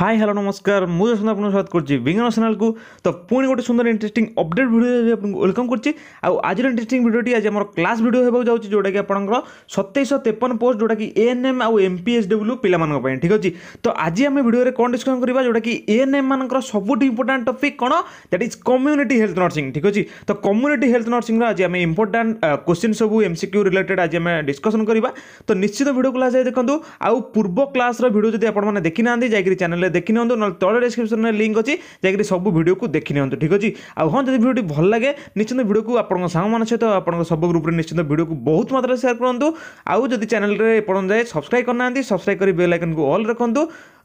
hi hello নমস্কার মু যশোদ আপনার স্বাগত করছি বিজ্ঞান চ্যানেলকু তো পুঁ গোটে সুন্দর ইন্টারেস্টিং অপডেট ভিডিও আপনার ওয়েলকম করছি আজির ইন্টারেস্টিং ভিডিওটি আজ আমার ক্লাস ভিডিও হওয়া যাচ্ছে যেটাকি আপনার সতেইশ তেপন পোস্ট যেটাকি এএনএম আউ এমপিএস ডব্লু পিলামানাই ঠিক আছে তো আজ আমি ভিডিওরে কোণ ডিসকসন করা যেটাকি এএনএম মানকর সবুঠু ইম্পর্টাট টপিক কোণ that is community health nursing ঠিক আছে তো কম্যুনিটি হেলথ নর্সিংর আজ আমি ইম্পর্টাট কোশ্চিন সবু এমসিকিউ রিলেটেড আজ আমি ডিসকসন করা তো নিশ্চিত ভিডিও ক্লাস দেখুন আউ পূর্ব ক্লাসর ভিডিও যদি আপনার দেখি না যাই চ্যানেল ଚ୍ୟାନେଲ୍ରେ ଦେଖିନିଅନ୍ତୁ ନହେଲେ ତଳେ ଡେସ୍କ୍ରିପସନ୍ରେ ଲିଙ୍କ୍ ଅଛି ଯାଇକି ସବୁ ଭିଡ଼ିଓକୁ ଦେଖିନିଅନ୍ତୁ ଠିକ୍ ଅଛି ଆଉ ହଁ ଯଦି ଭିଡ଼ିଓଟି ଭଲ ଲାଗେ ନିଶ୍ଚିନ୍ତ ଭିଡ଼ିଓକୁ ଆପଣଙ୍କ ସାଙ୍ଗମାନଙ୍କ ସହିତ ଆପଣଙ୍କ ସବୁ ଗ୍ରୁପ୍ରେ ନିଶ୍ଚିନ୍ତ ଭିଡ଼ିଓକୁ ବହୁତ ମାତ୍ରାରେ ସେୟାର କରନ୍ତୁ ଆଉ ଯଦି ଚ୍ୟାନେଲ୍ରେ ଏପର୍ଯ୍ୟନ୍ତ ଯାଏ ସବସ୍କ୍ରାଇବ୍ କରିନାହାନ୍ତି ସବସ୍କ୍ରାଇବ୍ କରି ବେଲ୍ ଆଇକନ୍କୁ ଅଲ୍ ରଖନ୍ତୁ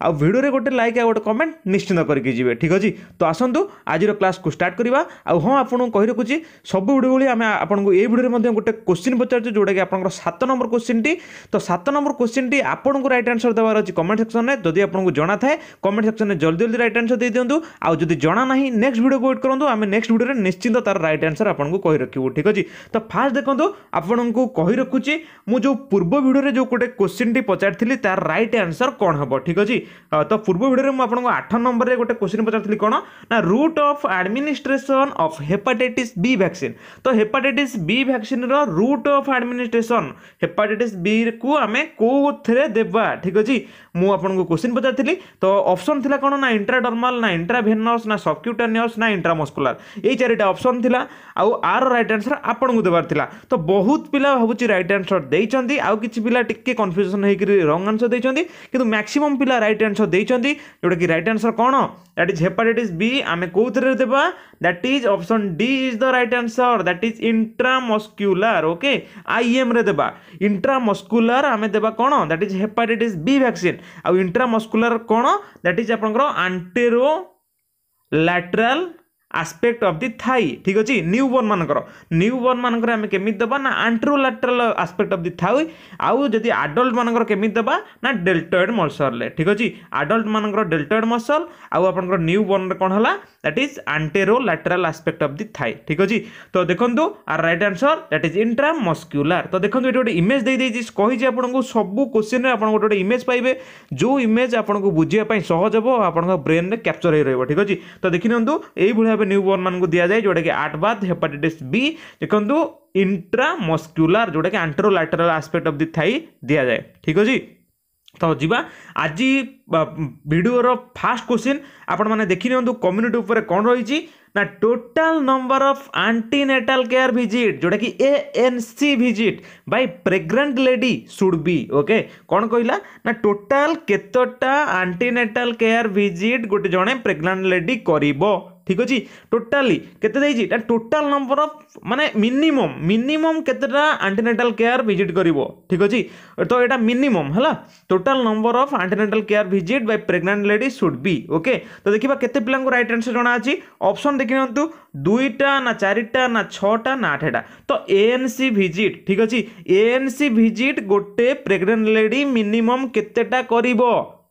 ଆଉ ଭିଡ଼ିଓରେ ଗୋଟେ ଲାଇକ୍ ଆଉ ଗୋଟେ କମେଣ୍ଟ ନିଶ୍ଚିନ୍ତ କରିକି ଯିବେ ଠିକ୍ ଅଛି ତ ଆସନ୍ତୁ ଆଜିର କ୍ଲାସ୍କୁ ଷ୍ଟାର୍ଟ କରିବା ଆଉ ହଁ ଆପଣଙ୍କୁ କହି ରଖୁଛି ସବୁ ଭିଡ଼ିଓ ଭଳି ଆମେ ଆପଣଙ୍କୁ ଏଇ ଭିଡ଼ିଓରେ ମଧ୍ୟ ଗୋଟେ କୋଶ୍ଚିନ୍ ପଚାରୁଛୁ ଯେଉଁଟାକି ଆପଣଙ୍କର ସାତ ନମ୍ବର କୋଶ୍ଚିନ୍ଟି ତ ସାତ ନମ୍ବର କୋଶ୍ଚିନ୍ଟି ଆପଣଙ୍କୁ ରାଇଟ୍ ଆନ୍ସର୍ ଦେବାର ଅଛି କମେଣ୍ଟ ସେକ୍ସନରେ ଯଦି ଆପଣଙ୍କୁ ଜଣାଥାଏ କମେଣ୍ଟ ସେକ୍ସନରେ ଜଲ୍ଦି ଜଲ୍ଦି ରାଇଟ୍ ଆନ୍ସର୍ ଦେଇଦିଅନ୍ତୁ ଆଉ ଯଦି ଜଣା ନାହିଁ ନେକ୍ସଟ ଭିଡ଼ିଓକୁ ୱେଟ୍ କରନ୍ତୁ ଆମେ ନେକ୍ସଟ ଭିଡ଼ିଓରେ ନିଶ୍ଚିନ୍ତ ତାର ରାଇଟ୍ ଆନ୍ସର୍ ଆପଣଙ୍କୁ କହି ରଖିବୁ ଠିକ୍ ଅଛି ତ ଫାର୍ଷ୍ଟ ଦେଖନ୍ତୁ ଆପଣଙ୍କୁ କହି ରଖୁଛି ମୁଁ ଯେଉଁ ପୂର୍ବ ଭିଡ଼ିଓରେ ଯେଉଁ ଗୋଟେ କୋଶ୍ଚିନ୍ଟି ପଚାରିଥିଲି ତାର ରାଇଟ୍ ଆନ୍ସର୍ କ'ଣ ହେବ ଠିକ୍ ଅଛି ତ ପୂର୍ବ ଭିଡ଼ିଓରେ ମୁଁ ଆପଣଙ୍କୁ ଆଠ ନମ୍ବରରେ ଗୋଟେ କୋଶ୍ଚିନ୍ ପଚାରିଥିଲି କ'ଣ ନା route of administration of hepatitis B vaccine ତ ହେପାଟାଇଟିସ୍ ବି ଭ୍ୟାକ୍ସିନ୍ର ରୁଟ୍ ଅଫ୍ ଆଡମିନିଷ୍ଟ୍ରେସନ୍ ହେପାଟାଇଟିସ୍ ବିକୁ ଆମେ କେଉଁଥିରେ ଦେବା ଠିକ୍ ଅଛି ମୁଁ ଆପଣଙ୍କୁ କୋଶ୍ଚିନ୍ ପଚାରିଥିଲି ତ ଅପସନ୍ ଥିଲା କ'ଣ ନା ଇଣ୍ଟ୍ରାଡର୍ମାଲ ନା ଇଣ୍ଟ୍ରାଭେନସ୍ ନା ସବ୍କ୍ୟୁଟାନିଅସ୍ ନା ଇଣ୍ଟ୍ରାମସ୍କୁଲାର ଏଇ ଚାରିଟା ଅପସନ୍ ଥିଲା ଆଉ ଆର ରାଇଟ୍ ଆନ୍ସର ଆପଣଙ୍କୁ ଦେବାର ଥିଲା ତ ବହୁତ ପିଲା ଭାବୁଛି ରାଇଟ୍ ଆନ୍ସର ଦେଇଛନ୍ତି ଆଉ କିଛି ପିଲା ଟିକେ କନଫ୍ୟୁଜନ୍ ହେଇକରି ରଙ୍ଗ ଆନ୍ସର ଦେଇଛନ୍ତି କିନ୍ତୁ ମ୍ୟାକ୍ସିମମ୍ ପିଲା ରାଇଟ୍ রাইট ଆନ୍ସର୍ ଦେଇଛନ୍ତି ଯେଉଁଟାକି ରାଇଟ୍ ଆନ୍ସର୍ କ'ଣ ଦ୍ୟାଟ୍ ଇଜ୍ ହେପାଟାଇଟିସ୍ ବି ଆମେ କେଉଁଥିରେ ଦେବା that is option D is the right answer that is intramuscular okay ଆଇଏମ୍ରେ ଦେବା ଇଣ୍ଟ୍ରାମସ୍କୁଲାର ଆମେ ଦେବା କ'ଣ that is hepatitis B vaccine ଆଉ ଇଣ୍ଟ୍ରାମସ୍କୁଲାର କ'ଣ ଦ୍ୟାଟ୍ ଇଜ୍ ଆପଣଙ୍କର anterolateral aspect of the thigh ଠିକ୍ ଅଛି ନ୍ୟୁ ବର୍ନ ମାନଙ୍କର ନ୍ୟୁ ବର୍ନ ମାନଙ୍କର ଆମେ କେମିତି ଦେବା ନା ଆଣ୍ଟ୍ରୋଲାଟ୍ରାଲ ଆସ୍ପେକ୍ଟ ଅଫ୍ ଦି ଥାଇ ଆଉ ଯଦି ଆଡଲ୍ଟ ମାନଙ୍କର କେମିତି ଦେବା ନା ଡେଲ୍ଟଏଡ୍ ମସଲରେ ଠିକ୍ ଅଛି ଆଡଲ୍ଟ ମାନଙ୍କର ଡେଲ୍ଟଏଡ୍ ମସଲ ଆଉ ଆପଣଙ୍କର ନ୍ୟୁ ବର୍ନର କ'ଣ ହେଲା that is anterolateral aspect of the thigh ଠିକ୍ ଅଛି ତ ଦେଖନ୍ତୁ our right answer that is intramuscular ତ ଦେଖନ୍ତୁ ଏଠି ଗୋଟେ ଇମେଜ୍ ଦେଇଦେଇଛି କହିଛି ଆପଣଙ୍କୁ ସବୁ କୋଶ୍ଚିନ୍ରେ ଆପଣ ଗୋଟେ ଗୋଟେ ଇମେଜ୍ ପାଇବେ ଯେଉଁ ଇମେଜ୍ ଆପଣଙ୍କୁ ବୁଝିବା ପାଇଁ ସହଜ ହେବ ଆପଣଙ୍କ ବ୍ରେନ୍ରେ କ୍ୟାପ୍ଚର୍ ହେଇ ରହିବ ଠିକ୍ ଅଛି ତ ଦେଖିନିଅନ୍ତୁ ଏଇଭଳିଆ ভাবে নিউ বর্ন মানুষ দিয়াযায়ে যেটাকি আটবাদ হেপাটাইটিস বি দেখুন ইন্ট্রা মস্কুলার যেটাকি anterolateral aspect of the thigh দিয়াযায়ে ঠিক আছে ତ ଯିବା ଆଜି ଭିଡ଼ିଓର ଫାଷ୍ଟ କୋଶ୍ଚିନ୍ ଆପଣମାନେ ଦେଖିନିଅନ୍ତୁ କମ୍ୟୁନିଟି ଉପରେ କ'ଣ ରହିଛି ନା total number of antenatal care visit ଯେଉଁଟାକି A N C visit by pregnant lady should be okay କ'ଣ କହିଲା ନା ଟୋଟାଲ କେତେଟା ଆଣ୍ଟିନେଟାଲ କେୟାର ଭିଜିଟ୍ ଗୋଟେ ଜଣେ ପ୍ରେଗ୍ନେଣ୍ଟ ଲେଡି କରିବ ঠিক আছে টোটালি কেতে দেইছি এটা টোটাল নম্বর অফ মানে মিনিমম মিনিমম কেতেটা আন্টিনেটাল কেয়ার ভিজিট করিব ঠিক আছে তো এটা মিনিমম হলা total number of antenatal care visit by pregnant lady should be okay তো দেখিবা কেতে পিলাঙ্কু রাইট আনসর জনা আছে অপশন দেখি নিয়ন্তু দুইটা না চারিটা না ছটা না আঠটা তো এএনসি ভিজিট ঠিক আছে এএনসি ভিজিট গোটে প্রেগনান্ট লেডি মিনিমম কেতেটা করিব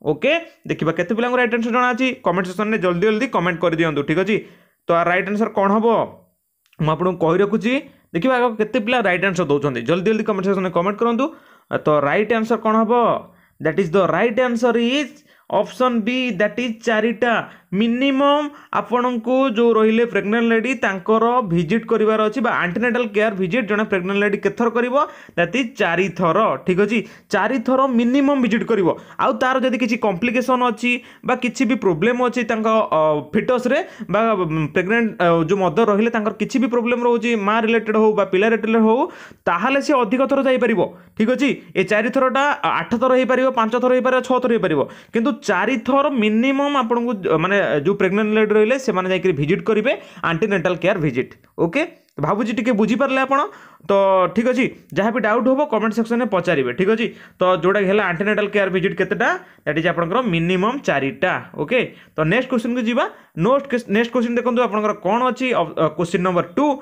ओके देखा के रईट आनसर जहाँ अच्छी कमेंट सेसन में जल्दी जल्दी कमेंट कर दिंतु ठीक अच्छे तो आ रईट आनसर कौन हम मुझे रखुची देखिए आगे कैसे पिला रईट आनसर दौरान जल्दी जल्दी कमेंट सेसन में कमेंट करूँ तो रईट आंसर कौन हम that is the right answer is option B that is चारिटा ମିନିମମ୍ ଆପଣଙ୍କୁ ଯେଉଁ ରହିଲେ ପ୍ରେଗନେଣ୍ଟ ଲେଡ଼ି ତାଙ୍କର ଭିଜିଟ୍ କରିବାର ଅଛି ବା ଆଣ୍ଟିନେଟାଲ୍ କେୟାର ଭିଜିଟ୍ ଜଣେ ପ୍ରେଗନେଣ୍ଟ ଲେଡ଼ି କେତେଥର କରିବ ଦ୍ୟାଟ୍ ଇଜ୍ ଚାରିଥର ଠିକ୍ ଅଛି ଚାରିଥର ମିନିମମ୍ ଭିଜିଟ୍ କରିବ ଆଉ ତା'ର ଯଦି କିଛି କମ୍ପ୍ଲିକେସନ୍ ଅଛି ବା କିଛି ବି ପ୍ରୋବ୍ଲେମ୍ ଅଛି ତାଙ୍କ ଫିଟସ୍ରେ ବା ପ୍ରେଗନେଣ୍ଟ ଯେଉଁ ମଦର ରହିଲେ ତାଙ୍କର କିଛି ବି ପ୍ରୋବ୍ଲେମ୍ ରହୁଛି ମା ରିଲେଟେଡ଼୍ ହେଉ ବା ପିଲା ରିଲେଟେଡ଼୍ ହେଉ ତାହେଲେ ସେ ଅଧିକ ଥର ଯାଇପାରିବ ଠିକ୍ ଅଛି ଏ ଚାରିଥରଟା ଆଠ ଥର ହେଇପାରିବ ପାଞ୍ଚ ଥର ହେଇପାରିବ ଛଅ ଥର ହେଇପାରିବ କିନ୍ତୁ ଚାରିଥର ମିନିମମ୍ ଆପଣଙ୍କୁ ମାନେ जो प्रेगनेंट लेड रही से भिजिट करेंगे आंटीनेटाल केयार भिजिट ओके तो भाजी टी बुझीपारे आप तो ठीक अच्छे जहाँ भी डाउट हम कमेंट सेक्शन में पचारे ठीक अच्छे तो जोटा कि आंटीनेटाल केयार भिजिट के दैट इज आप मिनिमम चारिटा ओके तो नेक्स्ट क्वेश्चन को जी नोट नेक्स्ट क्वेश्चन देखो आप कौन अच्छी question number two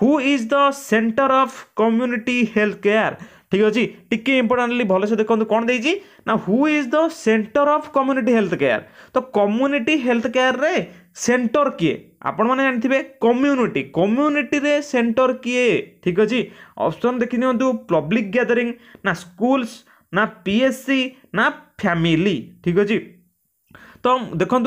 who is the center of community health care ঠিক আছে টিকি ইম্পর্টাটলি ভালসে দেখুন কোণ দিয়েছি না who is the center of community health care তো কম্যুনিটি হেলথ কেয়ারে সেন্টর কিয়ে আপন মানে জানিবে কম্যুনিটি কম্যুনিটিরে সেন্টর কিয়ে ঠিক আছে অপশন দেখি নিউ পব্লিক গ্যাদরিং না স্কুলস না পিএসসি না ফ্যামিলি ঠিক আছে তো দেখুন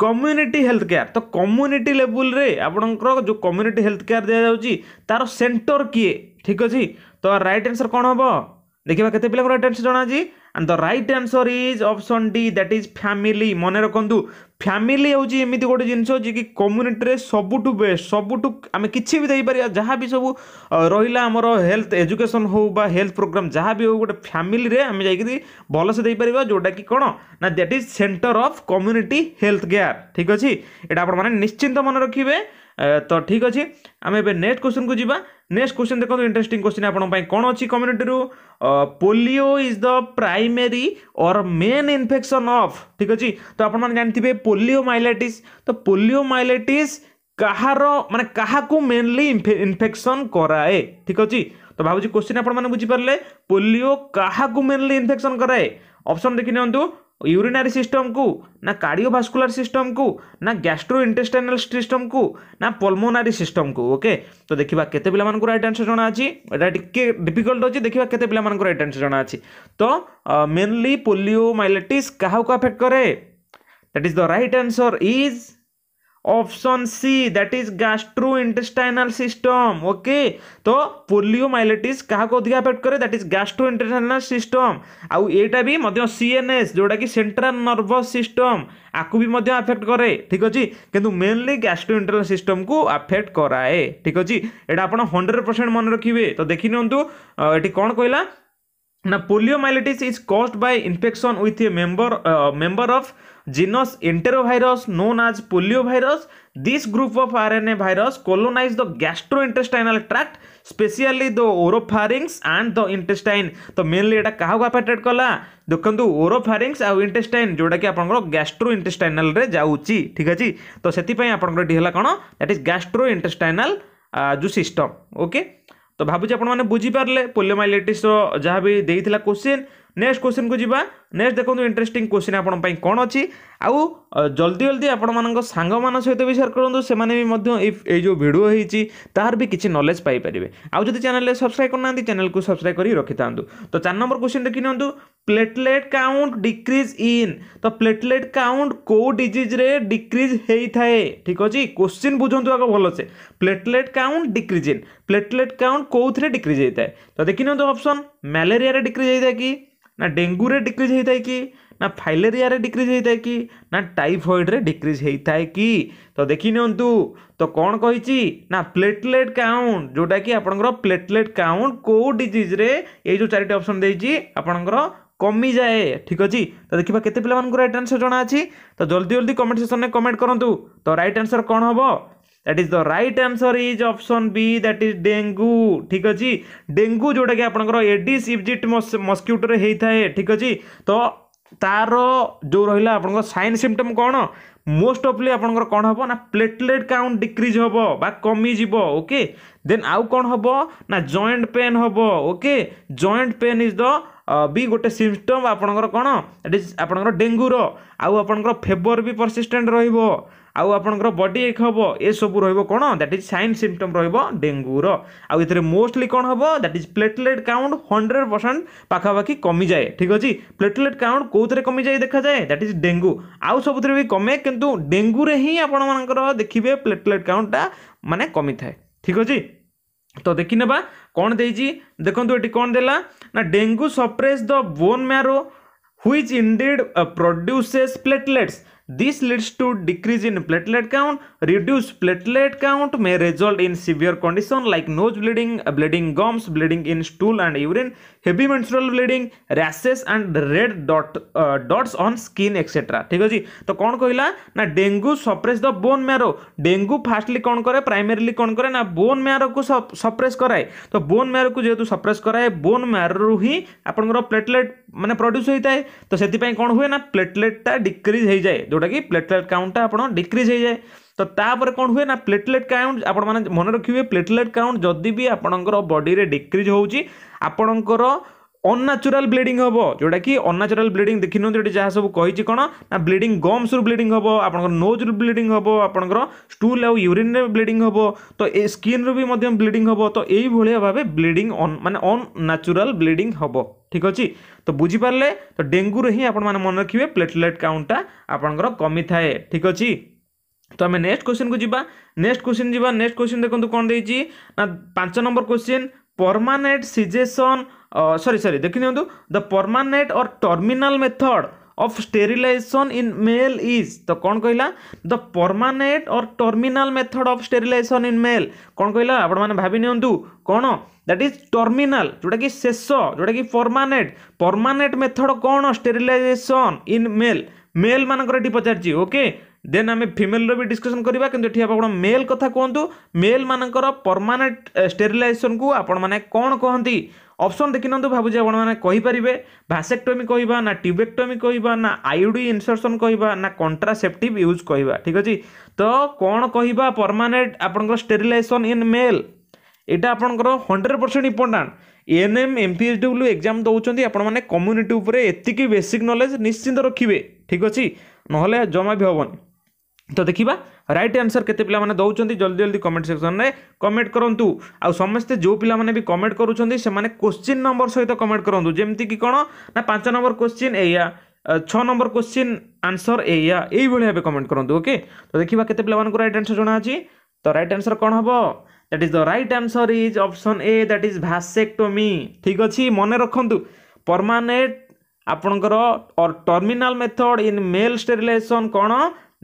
कम्युनिटी हेल्थ केयार तो कम्युनिटी लेवल रे आपणकर जो कम्युनिटी हेल्थ केयार दि जाऊँगी तार सेटर किए ठीक अच्छे तो राइट आंसर कौन हम ଦେଖିବା କେତେ ପିଲାଙ୍କର ଆଟେଣ୍ଡ ଜଣାଅଛି and the right answer is option D that is family ମନେ ରଖନ୍ତୁ ଫ୍ୟାମିଲି ହେଉଛି ଏମିତି ଗୋଟେ ଜିନିଷ ଯିଏକି କମ୍ୟୁନିଟିରେ ସବୁଠୁ ବେଷ୍ଟ ସବୁଠୁ ଆମେ କିଛି ବି ଦେଇପାରିବା ଯାହା ବି ସବୁ ରହିଲା ଆମର ହେଲ୍ଥ ଏଜୁକେସନ୍ ହେଉ ବା ହେଲ୍ଥ ପ୍ରୋଗ୍ରାମ୍ ଯାହା ବି ହେଉ ଗୋଟେ ଫ୍ୟାମିଲିରେ ଆମେ ଯାଇକିରି ଭଲସେ ଦେଇପାରିବା ଯେଉଁଟାକି କ'ଣ ନା that is center of community health care ଠିକ୍ ଅଛି ଏଇଟା ଆପଣମାନେ ନିଶ୍ଚିନ୍ତ ମନେ ରଖିବେ ତ ଠିକ୍ ଅଛି ଆମେ ଏବେ ନେକ୍ସଟ କ୍ୱେଶ୍ଚନକୁ ଯିବା नेक्स्ट क्वेश्चन देखो इंटरेस्टिंग क्वेश्चन आप कौन अच्छी community polio is the primary और मेन इनफेक्शन अफ ठीक अच्छे तो आप जानते पोलियो माइलेट तो पोलियो माइलेट कहार मान क्या मेनली इनफेक्शन कराए ठीक अच्छे तो भाव क्वेश्चन आप बुझीपारे पोलियो क्या मेनली इनफेक्शन कराए ऑप्शन देखी यूरिनारी सिस्टम को ना कार्डियोवास्कुलर सिस्टम को ना गैस्ट्रो इंटेस्टाइनाल सिस्टम को ना पल्मोनारी सिस्टम को ओके तो देखा के रईट आंसर जना अच्छी डिफिकल्ट अच्छे देखा के रईट आंसर जना तो मेनली पोलियो माइलेटिस क्या अफेक्ट कै that is the right answer is option C that is gastrointestinal system okay तो पोलियोमाइलेटिस क्या अधिक अफेक्ट करे that is gastrointestinal system आउ एटा भी सीएनएस जोटा कि सेंट्रल नर्भस सिस्टम आपको भी अफेक्ट करे ठीक अच्छे कितु मेनली गैस्ट्रो इंटेस्टाइनल सिस्टम को अफेक्ट कराए ठीक अच्छे यहाँ आप हंड्रेड परसेंट मन रखिए तो देखी निंतु ये कौन कहला ना poliomyelitis is caused by infection with a member member of entero known as polio as this group of RNA rna colonize the gastrointestinal tract specially the oropharynx and the intestine तो mainly एटा का affected कला देखु ओरोफारिंग्स आउ intestine जोटा कि आपंकर gastro intestinal रे जाउची ठीक अछि तो सेति पई आपंकर डी हला कोन दैट इज गैस्ट्रो इंटेस्टाइनल जो सिस्टम ओके तो भाबुची आपण माने बुझी पारले पोलियोमाइलाइटिस रो जहाँ भी देइथिला क्वेश्चन ନେକ୍ସଟ କୋଶ୍ଚିନ୍କୁ ଯିବା ନେକ୍ସଟ ଦେଖନ୍ତୁ ଇଣ୍ଟରେଷ୍ଟିଂ କୋଶ୍ଚିନ୍ ଆପଣଙ୍କ ପାଇଁ କ'ଣ ଅଛି ଆଉ ଜଲ୍ଦି ଜଲ୍ଦି ଆପଣମାନଙ୍କ ସାଙ୍ଗମାନଙ୍କ ସହିତ ବି ସେୟାର କରନ୍ତୁ ସେମାନେ ବି ମଧ୍ୟ ଏଇ ଯେଉଁ ଭିଡ଼ିଓ ହେଇଛି ତାହାର ବି କିଛି ନଲେଜ ପାଇପାରିବେ ଆଉ ଯଦି ଚ୍ୟାନେଲରେ ସବସ୍କ୍ରାଇବ୍ କରୁନାହାନ୍ତି ଚ୍ୟାନେଲକୁ ସବସ୍କ୍ରାଇବ୍ କରି ରଖିଥାନ୍ତୁ ତ ଚାରି ନମ୍ବର କୋଶ୍ଚିନ୍ ଦେଖି ନିଅନ୍ତୁ ପ୍ଲେଟଲେଟ୍ କାଉଣ୍ଟ ଡିକ୍ରିଜ୍ ଇନ୍ ତ ପ୍ଲେଟଲେଟ୍ କାଉଣ୍ଟ କେଉଁ ଡିଜିଜ୍ରେ ଡିକ୍ରିଜ୍ ହେଇଥାଏ ଠିକ୍ ଅଛି କୋଶ୍ଚିନ୍ ବୁଝନ୍ତୁ ଆଗ ଭଲସେ platelet count decrease in platelet count କେଉଁଥିରେ ଡିକ୍ରିଜ୍ ହେଇଥାଏ ତ ଦେଖି ନିଅନ୍ତୁ ଅପସନ୍ ମ୍ୟାଲେରିଆରେ ଡିକ୍ରିଜ୍ ହେଇଥାଏ କି ना डेंगू डिक्रिज होता है कि ना फाइलेरिया डिक्रिज होता है कि ना टाइफएड्रे डिक्रिज होता है कि तो नि तो कौन कही प्लेटलेट काउंट जोटा कि आपण प्लेटलेट काउंट कौ डिजिज्रे जो चार अप्सन देर कमी जाए ठीक अच्छे तो देखा केत पे रईट आंसर जना अच्छी तो जल्दी जल्दी कमेंट सेक्शन में कमेंट करूँ तो रईट आंसर कौन हम that is the right answer is option B that is dengue ଠିକ୍ ଅଛି ଡେଙ୍ଗୁ ଯେଉଁଟାକି ଆପଣଙ୍କର ଏଡିସ୍ ଇଜିପ୍ଟ ମସ୍କ୍ୟୁଟୋରେ ହେଇଥାଏ ଠିକ୍ ଅଛି ତ ତାର ଯେଉଁ ରହିଲା ଆପଣଙ୍କର ସାଇନ୍ ସିମ୍ଟମ୍ କ'ଣ ମୋଷ୍ଟ ଅଫ୍ଲି ଆପଣଙ୍କର କ'ଣ ହେବ ନା ପ୍ଲେଟଲେଟ୍ କାଉଣ୍ଟ ଡିକ୍ରିଜ୍ ହେବ ବା କମିଯିବ ଓକେ ଦେନ୍ ଆଉ କ'ଣ ହେବ ନା ଜଏଣ୍ଟ ପେନ୍ ହେବ okay joint pain is the ବି ଗୋଟେ ସିମ୍ପଟମ୍ ଆପଣଙ୍କର କ'ଣ ଇଜ୍ ଆପଣଙ୍କର ଡେଙ୍ଗୁର ଆଉ ଆପଣଙ୍କର ଫେବର ବି ପରସିଷ୍ଟାଣ୍ଟ ରହିବ ଆଉ ଆପଣଙ୍କର ବଡି ଏକ ହେବ ଏସବୁ ରହିବ କ'ଣ ଦ୍ୟାଟ୍ ଇଜ୍ ସାଇନ୍ ସିମ୍ପଟମ୍ ରହିବ ଡେଙ୍ଗୁର ଆଉ ଏଥିରେ ମୋଷ୍ଟଲି କ'ଣ ହେବ that is platelet count hundred percent ପାଖାପାଖି କମିଯାଏ ଠିକ୍ ଅଛି ପ୍ଲେଟଲେଟ୍ କାଉଣ୍ଟ କେଉଁଥିରେ କମିଯାଏ ଦେଖାଯାଏ ଦ୍ୟାଟ୍ ଇଜ୍ ଡେଙ୍ଗୁ ଆଉ ସବୁଥିରେ ବି କମେ କିନ୍ତୁ ଡେଙ୍ଗୁରେ ହିଁ ଆପଣମାନଙ୍କର ଦେଖିବେ ପ୍ଲେଟଲେଟ୍ କାଉଣ୍ଟଟା ମାନେ କମିଥାଏ ଠିକ୍ ଅଛି ତ ଦେଖିନେବା କ'ଣ ଦେଇଛି ଦେଖନ୍ତୁ ଏଠି କ'ଣ ଦେଲା ନା dengue suppress the bone marrow which indeed produces platelets this leads to decrease in platelet count reduce platelet count may result in severe condition like nose bleeding bleeding gums bleeding in stool and urine heavy menstrual bleeding rashes and red dot dots on skin etcetera ठीक अच्छे तो कौन कहला ना dengue suppress the bone marrow dengue fastly कौन कै प्राइमेली कौन कै ना बोन मेरो को सप्रेस कराए तो बोन मेरो को जेहतु सप्रेस कराए बोन मेरो ही आप प्लेटलेट ମାନେ ପ୍ରଡ୍ୟୁସ୍ ହୋଇଥାଏ ତ ସେଥିପାଇଁ କ'ଣ ହୁଏ ନା ପ୍ଲେଟଲେଟ୍ଟା ଡିକ୍ରିଜ୍ ହେଇଯାଏ ଯେଉଁଟାକି ପ୍ଲେଟଲେଟ୍ କାଉଣ୍ଟଟା ଆପଣ ଡିକ୍ରିଜ୍ ହେଇଯାଏ ତ ତା'ପରେ କ'ଣ ହୁଏ ନା ପ୍ଲେଟଲେଟ୍ କାଉଣ୍ଟ ଆପଣମାନେ ମନେ ରଖିବେ ପ୍ଲେଟଲେଟ୍ କାଉଣ୍ଟ ଯଦି ବି ଆପଣଙ୍କର ବଡ଼ିରେ ଡିକ୍ରିଜ୍ ହେଉଛି ଆପଣଙ୍କର ଅନ୍ନାଚୁରାଲ୍ ବ୍ଲିଡ଼ିଂ ହେବ ଯେଉଁଟାକି ଅନ୍ନାଚୁରାଲ୍ ବ୍ଲିଡ଼ିଂ ଦେଖିନିଅନ୍ତୁ ଏଠି ଯାହା ସବୁ କହିଛି କ'ଣ ନା ବ୍ଲିଡ଼ିଂ ଗମ୍ସରୁ ବ୍ଲିଡ଼ିଂ ହେବ ଆପଣଙ୍କର ନୋଜ୍ରୁ ବ୍ଲିଡ଼ିଂ ହେବ ଆପଣଙ୍କର ଷ୍ଟୁଲ୍ ଆଉ ୟୁରିନ୍ରେ ବ୍ଲିଡ଼ିଂ ହେବ ତ ଏ ସ୍କିନ୍ରୁ ବି ମଧ୍ୟ ବ୍ଲିଡ଼ିଂ ହେବ ତ ଏଇଭଳିଆ ଭାବେ ବ୍ଲିଡ଼ିଂ ଅନ୍ ମାନେ ଅନ୍ନ୍ୟାଚୁରାଲ୍ ବ୍ଲିଡ଼ିଂ ହେବ ঠিক ଅଛି ତ ବୁଝିପାରିଲେ ତ ଡେଙ୍ଗୁରୁ ହିଁ ଆପଣମାନେ ମନେ ରଖିବେ ପ୍ଲେଟଲେଟ୍ କାଉଣ୍ଟଟା ଆପଣଙ୍କର କମିଥାଏ ଠିକ୍ ଅଛି ତ ଆମେ ନେକ୍ସଟ କୋଶ୍ଚିନ୍କୁ ଯିବା ନେକ୍ସଟ କୋଶ୍ଚିନ୍ ଯିବା ନେକ୍ସଟ କୋଶ୍ଚିନ୍ ଦେଖନ୍ତୁ କ'ଣ ଦେଇଛି ନା ପାଞ୍ଚ number question permanent cessation sorry sorry ଦେଖିନିଅନ୍ତୁ the permanent or terminal method of sterilization in male is তো କ'ଣ କହିଲା the permanent or terminal method of sterilization in male କ'ଣ କହିଲା ଆପଣମାନେ ଭାବି ନିଅନ୍ତୁ କ'ଣ ଦ୍ୟାଟ୍ ଇଜ୍ ଟର୍ମିନାଲ୍ ଯେଉଁଟାକି ଶେଷ ଯେଉଁଟାକି ପରମାନେଣ୍ଟ ପରମାନେଣ୍ଟ ମେଥଡ଼ କ'ଣ ଷ୍ଟେରିଲାଇଜେସନ୍ ଇନ୍ ମେଲ୍ ମେଲ୍ ମାନଙ୍କର ଏଠି ପଚାରିଛି ଓକେ ଦେନ୍ ଆମେ ଫିମେଲ୍ର ବି ଡିସ୍କସନ୍ କରିବା କିନ୍ତୁ ଏଠି ଆପଣ ମେଲ୍ କଥା କୁହନ୍ତୁ ମେଲ୍ ମାନଙ୍କର ପରମାନେଣ୍ଟ ଷ୍ଟେରିଲାଇଜେସନ୍କୁ ଆପଣମାନେ କ'ଣ କହନ୍ତି ଅପସନ୍ ଦେଖିନିଅନ୍ତୁ ଭାବୁଛି ଆପଣମାନେ କହିପାରିବେ ଭାସେକ୍ଟୋମି କହିବା ନା ଟ୍ୟୁବେକ୍ଟୋମି କହିବା ନା ଆଇଓଡ଼ି ଇନସର୍ସନ୍ କହିବା ନା କଣ୍ଟ୍ରାସେପ୍ଟିଭ୍ ୟୁଜ୍ କହିବା ଠିକ୍ ଅଛି ତ କ'ଣ କହିବା ପରମାନେଣ୍ଟ ଆପଣଙ୍କର ଷ୍ଟେରିଲାଇଜେସନ୍ ଇନ୍ ମେଲ୍ ଏଇଟା ଆପଣଙ୍କର hundred percent important ANM MPH W exam ଦେଉଛନ୍ତି ଆପଣମାନେ କମ୍ୟୁନିଟି ଉପରେ ଏତିକି ବେସିକ୍ ନଲେଜ୍ ନିଶ୍ଚିନ୍ତ ରଖିବେ ଠିକ୍ ଅଛି ନହେଲେ ଜମା ବି ହେବନି তো দেখিবা রাইট আনসর কেতে পিলামানে দৌঁচন্তি জলদি জলদি কমেন্ট সেকশনরে কমেন্ট করন্তু আউ সমস্তে যে পিলামানে বি কমেন্ট করুচন্তি সেমানে কোশ্চিন নম্বর সহিত কমেন্ট করন্তু যেমতি কি কোন না 5 নম্বর কোশ্চিন এইয়া 6 নম্বর কোশ্চিন আনসর এইয়া এই ভଳି ভাবে কমেন্ট করন্তু ওকে তো দেখিবা কেতে পিলামানকু রাইট আনসর জনা আছে তো রাইট আনসর কোন হবো that is the right answer is option A that is vasectomy ঠিক আছে মনে রাখন্তু পরমানেন্ট ଆପଣଙ୍କର terminal method in male sterilization କ'ଣ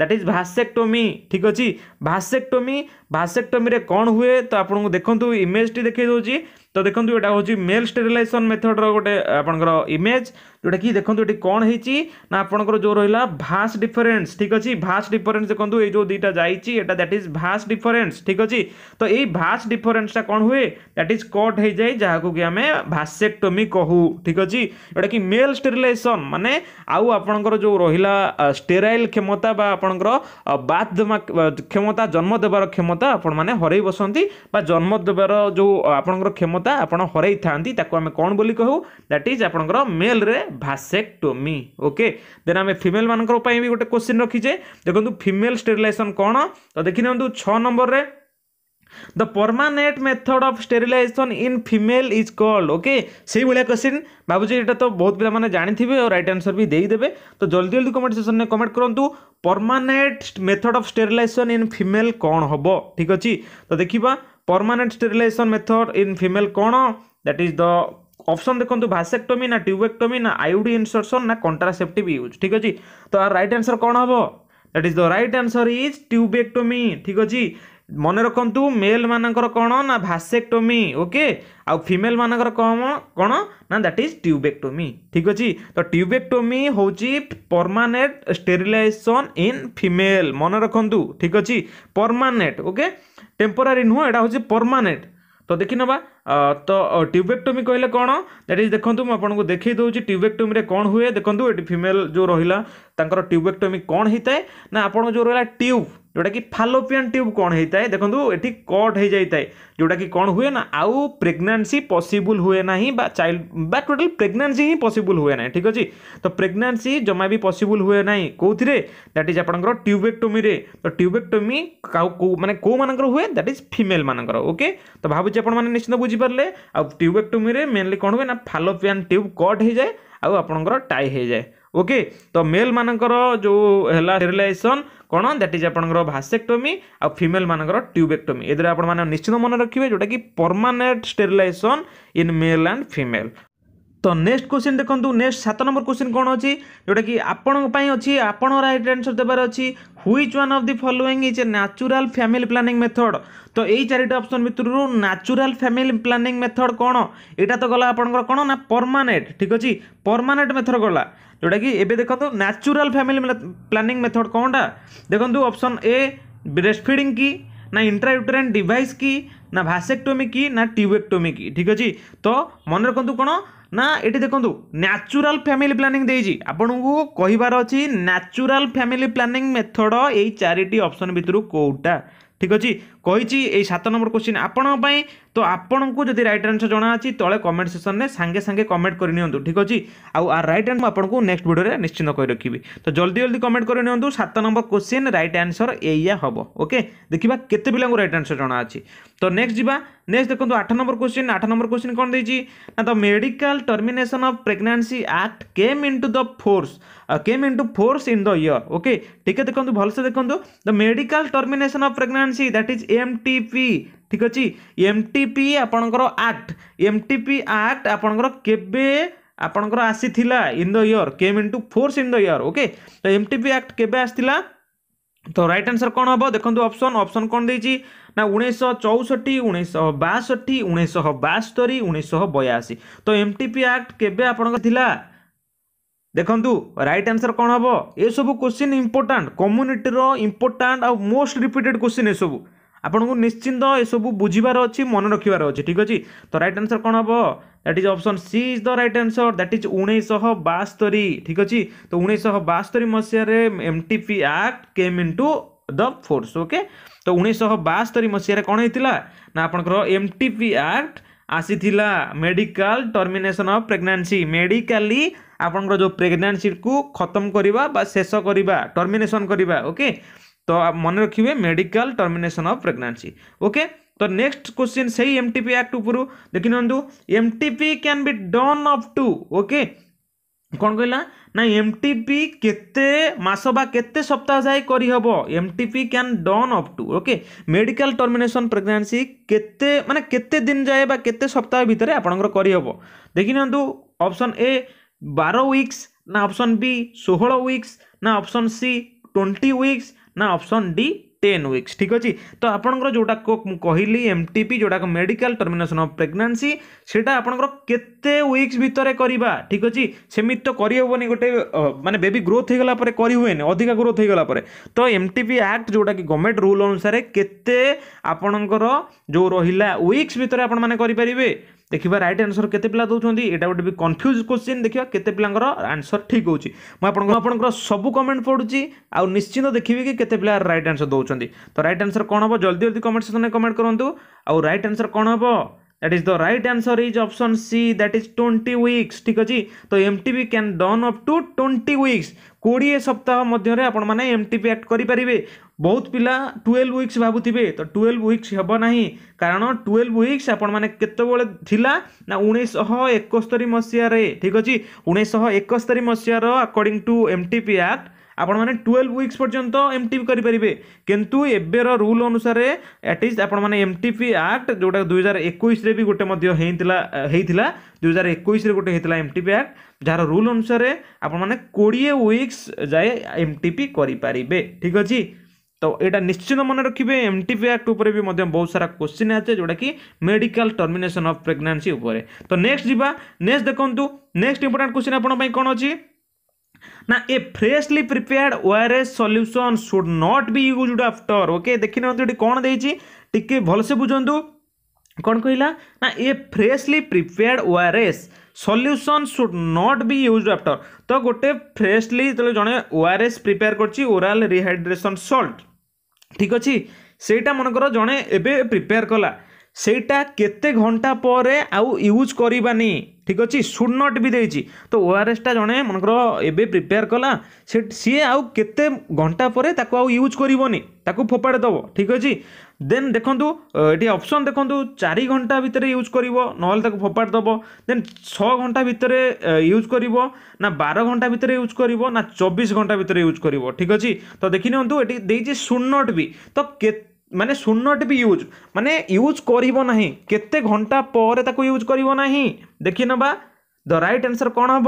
দ্যাট ইজ ଭାସେକ୍ଟୋମି ଠିକ୍ ଅଛି ଭାସେକ୍ଟୋମି ଭାସେକ୍ଟୋମିରେ କ'ଣ ହୁଏ ତ ଆପଣଙ୍କୁ ଦେଖନ୍ତୁ ଇମେଜ୍ଟି ଦେଖାଇ ଦେଉଛି তো দেখুন এটা হচ্ছে মেল স্টেরিলাইজেসন মেথডর গোটে আপনার ইমেজ যেটা কি দেখুন এটি কোণ হয়েছি না আপনার যে রহলা ভাস ডিফরেন্স ঠিক আছে ভাস ডিফরেন্স দেখুন এই যে দুইটা যাইছি এটা দ্যাট ইজ ভাস ডিফরেন্স ঠিক আছে তো এই ভাস ডিফরেন্সটা কোণ হুয়ে দ্যাট ইজ কট হয়ে যায় যা কি আমি ভাসেক্টমি কহু ঠিক আছে যেটা কি মেল স্টেরিলাইজেসন মানে আউ আপনার যে রহলা স্টেরাইল ক্ষমতা বা আপনার বাদ ক্ষমতা জন্ম দেবার ক্ষমতা আপন মানে হরাই বসতে বা জন্ম দেবার যে আপনার ক্ষমতা କ୍ଷମତା ଆପଣ ହରାଇଥାନ୍ତି ତାକୁ ଆମେ କ'ଣ ବୋଲି କହୁ ଦ୍ୟାଟ୍ ଇଜ୍ ଆପଣଙ୍କର ମେଲ୍ରେ ଭାସେକ୍ଟୋମି ଓକେ ଦେନ୍ ଆମେ ଫିମେଲ୍ମାନଙ୍କ ପାଇଁ ବି ଗୋଟେ କୋଶ୍ଚିନ୍ ରଖିଛେ ଦେଖନ୍ତୁ ଫିମେଲ୍ ଷ୍ଟେରିଲାଇଜେସନ୍ କ'ଣ ତ ଦେଖିନିଅନ୍ତୁ ଛଅ ନମ୍ବରରେ the permanent method of sterilization in female is called okay ସେଇଭଳିଆ କୋଶ୍ଚିନ୍ ଭାବୁଛି ଏଇଟା ତ ବହୁତ ପିଲାମାନେ ଜାଣିଥିବେ ଆଉ ରାଇଟ୍ ଆନ୍ସର୍ ବି ଦେଇଦେବେ ତ ଜଲ୍ଦି ଜଲ୍ଦି କମେଣ୍ଟ ସେକ୍ସନ୍ରେ କମେଣ୍ଟ କରନ୍ତୁ permanent method of sterilization in female କ'ଣ ହେବ ଠିକ୍ ଅଛି ତ ଦେଖିବା permanent sterilization method in female kono that is the option দেখুন ভাসেক্টোমি না টিউবেক্টোমি না আইউডি ইনসর্সন না কন্ট্রাসেপ্টিভ ইউজ ঠিক আছে তো আর রাইট আনসর কোণ হব that is the right answer is tubectomy ঠিক আছে মনে রাখতু মেল মানকর কোণ না ভাসেক্টোমি ওকে আউ ফিমেল মানকর কম কোণ না দ্যাট ইজ টিউবেক্টোমি ঠিক আছে তো টিউবেক্টোমি হচ্ছে পরমানেন্ট স্টেরিলাইজেসন ইন ফিমেল মনে রাখতু ঠিক আছে পরমানেন্ট ওকে টেম্পোরারি নুহ এটা হচ্ছে পরমানেন্ট তো দেখি নেবা ତ ଟ୍ୟୁବେକ୍ଟୋମି କହିଲେ କ'ଣ ଦ୍ୟାଟ୍ ଇଜ୍ ଦେଖନ୍ତୁ ମୁଁ ଆପଣଙ୍କୁ ଦେଖାଇ ଦେଉଛି ଟ୍ୟୁବେକ୍ଟୋମିରେ କ'ଣ ହୁଏ ଦେଖନ୍ତୁ ଏଠି ଫିମେଲ୍ ଯେଉଁ ରହିଲା ତାଙ୍କର ଟ୍ୟୁବେକ୍ଟୋମି କ'ଣ ହେଇଥାଏ ନା ଆପଣଙ୍କ ଯେଉଁ ରହିଲା ଟ୍ୟୁବ୍ जोटा कि फालोपियान ट्यूब कौन होता है देखो ये कट हो जाए जोटा कि कौन हुए ना आउ प्रेगनासी पसबुल हुए ना चाइल्ड बा टोटाल प्रेगनासी ही पसबुल हुए ना ठीक अच्छे तो प्रेगनासी जमा भी पसबुल हुए ना कौती दैट इज आपर ट्यूबेक्टोमी तो ट्यूबेक्टोमी मैंने कौ मान हुए दैट इज फिमेल मानकर ओके तो भाई आपने निश्चित बुझीपारे आउबेक्टोमी मेनली कौन हुए ना फालोपियान ट्यूब कट हो जाए आपण टाए हो जाए ओके तो मेल मानकर जो है स्टेरिलइेसन କ'ଣ ଦ୍ୟାଟ୍ ଇଜ୍ ଆପଣଙ୍କର ଭାସେକ୍ଟୋମି ଆଉ ଫିମେଲ୍ ମାନଙ୍କର ଟ୍ୟୁବେକ୍ଟୋମି ଏଥିରେ ଆପଣମାନେ ନିଶ୍ଚିତ ମନେ ରଖିବେ ଯେଉଁଟାକି permanent sterilization in male and female ତ ନେକ୍ସଟ କୋଶ୍ଚିନ୍ ଦେଖନ୍ତୁ ନେକ୍ସଟ ସାତ ନମ୍ବର କୋଶ୍ଚିନ୍ କ'ଣ ଅଛି ଯେଉଁଟାକି ଆପଣଙ୍କ ପାଇଁ ଅଛି ଆପଣ ରାଇଟ୍ ଆନ୍ସର୍ ଦେବାର ଅଛି which one of the following is a natural family planning method ତ ଏଇ ଚାରିଟା ଅପସନ୍ ଭିତରୁ ନ୍ୟାଚୁରାଲ୍ ଫ୍ୟାମିଲି ପ୍ଲାନିଂ ମେଥଡ଼ କ'ଣ ଏଇଟା ତ ଗଲା ଆପଣଙ୍କର କ'ଣ ନା ପର୍ମାନେଣ୍ଟ ଠିକ୍ ଅଛି ପର୍ମାନେଣ୍ଟ ମେଥଡ଼ ଗଲା ଯେଉଁଟାକି ଏବେ ଦେଖନ୍ତୁ ନ୍ୟାଚୁରାଲ୍ ଫ୍ୟାମିଲି ପ୍ଲାନିଂ ମେଥଡ଼ କ'ଣଟା ଦେଖନ୍ତୁ ଅପସନ୍ ଏ ବ୍ରେଷ୍ଟ ଫିଡ଼ିଂ କି ନା ଇଣ୍ଟ୍ରାୟୁଟ୍ରାନ୍ ଡିଭାଇସ୍ କି ନା ଭାସେକ୍ଟୋମି କି ନା ଟ୍ୟୁବେକ୍ଟୋମି କି ଠିକ୍ ଅଛି ତ ମନେ ରଖନ୍ତୁ କ'ଣ ନା ଏଠି ଦେଖନ୍ତୁ ନ୍ୟାଚୁରାଲ୍ ଫ୍ୟାମିଲି ପ୍ଲାନିଂ ଦେଇଛି ଆପଣଙ୍କୁ କହିବାର ଅଛି ନ୍ୟାଚୁରାଲ୍ ଫ୍ୟାମିଲି ପ୍ଲାନିଂ ମେଥଡ଼ ଏଇ ଚାରିଟି ଅପସନ୍ ଭିତରୁ କେଉଁଟା ଠିକ୍ ଅଛି কইছি এই সাত নম্বর কোশ্চিন আপনার তো আপনার যদি রাইট আনসর জনা আছে তলে কমেন্ট সেকশনে সাংে সাংে কমেন্ট করে নিতু ঠিক আছে আর রাইট আনসর আপনার নেক্সট ভিডিওরে নিশ্চিন্ত করে রাখবি তো জলদি জলদি কমেন্ট করে নিতু সাত নম্বর কোশ্চিন রাইট আনসর এইয়া হব ওকে দেখা কেতে পিলা রাইট আনসর জনা আছে তো নেক্সট যা নেক্সট দেখুন আট নম্বর কোশ্চিন আট নম্বর কোশ্চিন কোণ দিয়েছি না the medical termination of pregnancy act came into the force came into force in the year okay টিকে দেখুন ভালসে দেখুন the medical termination of pregnancy that is M T P ଠିକ୍ ଅଛି ଏମ୍ ଟି ପି ଆପଣଙ୍କର act M T P act ଆପଣଙ୍କର କେବେ ଆପଣଙ୍କର ଆସିଥିଲା in the year came into force in the year okay ତ ଏମ୍ ଟି ପି ଆକ୍ଟ କେବେ ଆସିଥିଲା ତ ରାଇଟ୍ ଆନ୍ସର୍ କ'ଣ ହେବ ଦେଖନ୍ତୁ ଅପସନ୍ ଅପସନ୍ କ'ଣ ଦେଇଛି ନା ଉଣେଇଶହ ଚଉଷଠି ଉଣେଇଶହ ବାଷଠି ଉଣେଇଶହ ବାସ୍ତରୀ ଉଣେଇଶହ ବୟାଅଶୀ ତ ଏମ୍ ଟି ପି ଆକ୍ଟ କେବେ ଆପଣଙ୍କର ଥିଲା ଦେଖନ୍ତୁ ରାଇଟ୍ ଆନ୍ସର୍ କ'ଣ ହେବ ଏସବୁ କୋଶ୍ଚିନ୍ ଇମ୍ପୋର୍ଟାଣ୍ଟ କମ୍ୟୁନିଟିର ଇମ୍ପୋର୍ଟାଣ୍ଟ ଆଉ ମୋଷ୍ଟ ରିପିଟେଡ଼୍ କୋଶ୍ଚିନ୍ ଏସବୁ ଆପଣଙ୍କୁ ନିଶ୍ଚିନ୍ତ ଏସବୁ ବୁଝିବାର ଅଛି ମନେ ରଖିବାର ଅଛି ଠିକ୍ ଅଛି ତ ରାଇଟ୍ ଆନ୍ସର୍ କ'ଣ ହେବ that is option C is the right answer that is ଉଣେଇଶହ ବାସ୍ତରୀ ଠିକ୍ ଅଛି ତ ଉଣେଇଶହ ବାସ୍ତରୀ ମସିହାରେ M T P act came into the force okay ତ ଉଣେଇଶହ ବାସ୍ତରୀ ମସିହାରେ କ'ଣ ହେଇଥିଲା ନା ଆପଣଙ୍କର ଏମ୍ ଟି ପି ଆକ୍ଟ ଆସିଥିଲା medical termination of pregnancy medically ଆପଣଙ୍କର ଯେଉଁ ପ୍ରେଗନାନ୍ସିକୁ ଖତମ କରିବା ବା ଶେଷ କରିବା ଟର୍ମିନେସନ୍ କରିବା ଓକେ तो आप मन रखिए medical termination of pregnancy okay तो नेक्स्ट क्वेश्चन से ही एमटीपी आक्ट ऊपर देखि M MTP can be done of to okay कौन कहला ना एम टी केस बा सप्ताह जाए करहब M TP can done up to okay medical termination pregnancy के माने केते दिन जाए के सप्ताह भितर आपनकर करी हबो देखि ऑप्शन ए बार विक्स ना ऑप्शन बी षोह विक्स ना ऑप्शन सी ट्वेंटी विक्स ନା ଅପସନ୍ ଡି টেন উইক্স ঠিক আছে তো আপনার যেটা কহিলি এমটিপি যেটা মেডিকাল টর্মিনেসন অফ প্রেগনান্সি সেটা আপনার কেতে উইক্স ভিতরে করা ঠিক আছে সেমিতি তো করহবনি গোটে মানে বেবি গ্রোথ হয়ে গলা পরে করি হুয়ে অধিকা গ্রোথ হয়ে গলা পরে তো এমটিপি আক্ট যেটা কি গভর্নমেন্ট রুল অনুসারে কেতে আপনার যে রহিলা উইক্স ভিতরে আপনার করে ଦେଖିବା ରାଇଟ୍ आनसर କେତେ ପିଲା ଦେଉଛନ୍ତି ଏଇଟା ଗୋଟେ ବି कन्फ्यूज क्वेश्चन ଦେଖିବା କେତେ ପିଲାଙ୍କର आंसर ଠିକ୍ ହେଉଛି ମୁଁ ଆପଣଙ୍କୁ ଆପଣଙ୍କର ସବୁ କମେଣ୍ଟ ପଢ଼ୁଛି ଆଉ ନିଶ୍ଚିନ୍ତ ଦେଖିବି କି କେତେ ପିଲା ରାଇଟ୍ दौरान ଦେଉଛନ୍ତି ତ ରାଇଟ୍ कौन କଣ जल्दी ଜଲ୍ଦି ଜଲ୍ଦି କମେଣ୍ଟ में कमेंट କରନ୍ତୁ ଆଉ ରାଇଟ୍ आनसर କଣ ହେବ that is the right answer is option C that is twenty weeks ठीक अच्छे तो M T can done up to twenty weeks कोड़े सप्ताह मध्य आपण एम टी पी आक्ट बहुत पिला ट्वेल्व वीक्स भावुवे तो ट्वेल्व वीक्स हे ना कारण ट्वेल्व वीक्स आपत मैंने केतला ना उन्नीस एकस्तरी मसीह ठीक अच्छे उन्नीस एकस्तरी मसीहार according to M T P act ଆପଣମାନେ ଟୁଏଲ୍ଭ ୱିକ୍ସ ପର୍ଯ୍ୟନ୍ତ ଏମ୍ ଟି ପି କରିପାରିବେ କିନ୍ତୁ ଏବେର ରୁଲ୍ ଅନୁସାରେ ଆଟ୍ଲିଷ୍ଟ ଆପଣମାନେ ଏମ୍ ଟି ପି ଆକ୍ଟ ଯେଉଁଟା ଦୁଇହଜାର ଏକୋଇଶରେ ବି ଗୋଟେ ମଧ୍ୟ ହେଇଥିଲା ହେଇଥିଲା ଦୁଇହଜାର ଏକୋଇଶରେ ଗୋଟେ ହେଇଥିଲା ଏମ୍ ଟି ପି ଆକ୍ଟ ଯାହାର ରୁଲ୍ ଅନୁସାରେ ଆପଣମାନେ କୋଡ଼ିଏ ୱିକ୍ସ ଯାଏ ଏମ୍ ଟି ପି କରିପାରିବେ ଠିକ୍ ଅଛି তো এটা নিশ্চিত মনে রাখবে এমটিপি আক্ট উপরে বি বহু সারা কোশ্চিন আছে যেটা কি মেডিকাল টর্মিনেসন অফ প্রেগনান্সি উপরে তো নেক্সট যা নেক্সট দেখুন নেক্সট ইম্পর্টাট কোশ্চিন আপনার কোণ অ ना a freshly prepared ORS solution should not be used after okay देखि नंतु एटी कोन देइची टिके भलसे बुझंतु कोन कहिला ना a freshly prepared ORS solution should not be used after तो गोटे फ्रेशली যেতে জন ओआरएस प्रिपेयर করছি ওরাল রিহাইড্রেসন সল্ট ঠিক আছে সেইটা মনে কর জনে এবে প্রিপেয়ার কলা ସେଇଟା କେତେ ଘଣ୍ଟା ପରେ ଆଉ ୟୁଜ୍ କରିବାନି ଠିକ୍ ଅଛି ସୁଡ଼୍ ନଟ୍ ବି ଦେଇଛି ତ ଓଆର୍ଏସ୍ଟା ଜଣେ ମନେକର ଏବେ ପ୍ରିପେୟାର୍ କଲା ସେ ସିଏ ଆଉ କେତେ ଘଣ୍ଟା ପରେ ତାକୁ ଆଉ ୟୁଜ୍ କରିବନି ତାକୁ ଫୋପାଡ଼ି ଦେବ ଠିକ୍ ଅଛି ଦେନ୍ ଦେଖନ୍ତୁ ଏଠି ଅପସନ୍ ଦେଖନ୍ତୁ ଚାରି ଘଣ୍ଟା ଭିତରେ ୟୁଜ୍ କରିବ ନହେଲେ ତାକୁ ଫୋପାଡ଼ି ଦେବ ଦେନ୍ ଛଅ ଘଣ୍ଟା ଭିତରେ ୟୁଜ୍ କରିବ ନା ବାର ଘଣ୍ଟା ଭିତରେ ୟୁଜ୍ କରିବ ନା ଚବିଶ ଘଣ୍ଟା ଭିତରେ ୟୁଜ୍ କରିବ ଠିକ୍ ଅଛି ତ ଦେଖିନିଅନ୍ତୁ ଏଠି ଦେଇଛି ସୁଡ଼୍ ନଟ୍ ବି ତ କେତେ मानने सुन नट भी यूज मानने यूज करना के घंटा पर यूज करना देखने वा द रईट आनसर कौन हम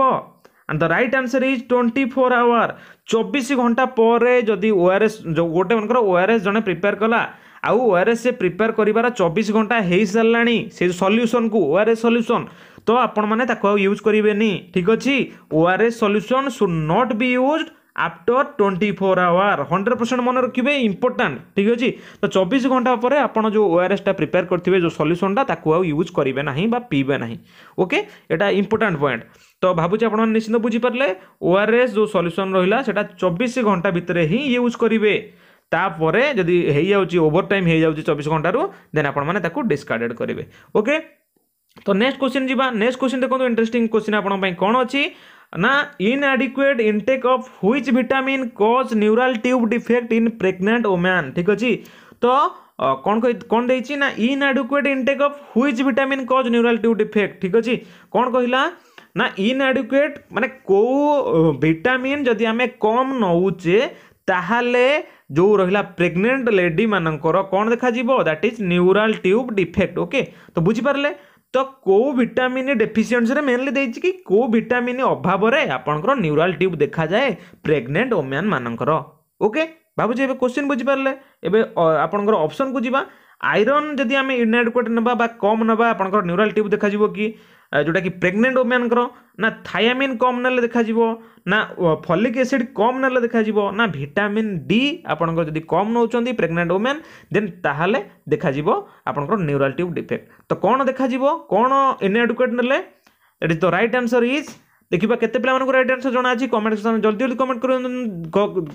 the right answer is twenty four hour चौबीस घंटा पर ओआरएस जो गोटे मन ओआरएस जन प्रिपेयर कला आउ ओआरएस से प्रिपेयर कर चौबीस घंटा हो सारा से सल्यूसन को ओआरएस सल्यूसन तो आपने यूज करेनि ठीक अच्छे ORS solution should not be used after twenty four hour hundred percent মনে রাখবে ইম্পর্টাট ঠিক আছে তো চব্বিশ ঘন্টা পরে আপনার যে ওআরএসটা প্রিপেয়ার করবে যে সল্যুসনটা তাকে আউ ইউজ করবে না বা পিবে না ওকে এটা ইম্পর্টাট পয়েন্ট তো ভাবুছি আপনার নিশ্চিন্ত বুঝিপারে ওআরএস যে সল্যুসন রহিলা সেটা চব্বিশ ঘন্টা ভিতরে হি ইউজ করবে তাপরে যদি হয়ে যাচ্ছে ওভর টাইম হয়ে যাচ্ছে চব্বিশ ঘন্টার দেন আপনার তাকে ডিসকার্ডেড করবে ওকে তো নেক্সট কোশ্চিন যা নেক্সট কোশ্চিন দেখুন ইন্টারেস্টিং কোশ্চিন আপনার কোণ অনেক ना inadequate intake of which vitamin causes neural tube defect in pregnant woman ठीक अच्छे तो कौन कौन दे ना inadequate intake of which vitamin causes neural tube defect ठीक अच्छे कौन कहला ना इनआडिकुएट माने को भिटामिन जदि आम कम नौचे ताहले जो रहा प्रेगनेंट लेडी मानकर कौन देखा that is neural tube defect okay तो बुझीपारे ତ କେଉଁ ଭିଟାମିନ୍ ଡେଫିସିଏନ୍ସିରେ ମେନ୍ଲି ଦେଇଛି କି କେଉଁ ଭିଟାମିନ୍ ଅଭାବରେ ଆପଣଙ୍କର ନ୍ୟୁରାଲ୍ ଟ୍ୟୁବ୍ ଦେଖାଯାଏ ପ୍ରେଗନେଣ୍ଟ ଓମ୍ୟାନ୍ ମାନଙ୍କର ଓକେ ଭାବୁଛି ଏବେ କୋଶ୍ଚିନ୍ ବୁଝିପାରିଲେ ଏବେ ଆପଣଙ୍କର ଅପସନ୍କୁ ଯିବା ଆଇରନ୍ ଯଦି ଆମେ ଇନାଡିକ୍ୱେଟ୍ ନେବା ବା କମ୍ ନେବା ଆପଣଙ୍କର ନ୍ୟୁରାଲ୍ ଟ୍ୟୁବ୍ ଦେଖାଯିବ କି ଯେଉଁଟାକି ପ୍ରେଗନେଣ୍ଟ ଓମେନ୍ଙ୍କର ନା ଥାୟାମିନ୍ କମ୍ ନେଲେ ଦେଖାଯିବ ନା ଫଲିକ୍ ଏସିଡ଼୍ କମ୍ ନେଲେ ଦେଖାଯିବ ନା ଭିଟାମିନ୍ ଡି ଆପଣଙ୍କର ଯଦି କମ୍ ନେଉଛନ୍ତି ପ୍ରେଗନେଣ୍ଟ ଓମେନ୍ ଦେନ୍ ତାହେଲେ ଦେଖାଯିବ ଆପଣଙ୍କର ନ୍ୟୁରାଲ୍ ଟ୍ୟୁବ୍ ଡିଫେକ୍ଟ ତ କ'ଣ ଦେଖାଯିବ କ'ଣ ଇନ୍ଆଡୁକେଟ୍ ନେଲେ it is the right answer is ଦେଖିବା କେତେ ପିଲାମାନଙ୍କୁ ରାଇଟ୍ ଆନ୍ସର୍ ଜଣାଅଛି କମେଣ୍ଟ ସେକ୍ସନ୍ ଜଲ୍ଦି ଜଲ୍ଦି କମେଣ୍ଟ କରନ୍ତୁ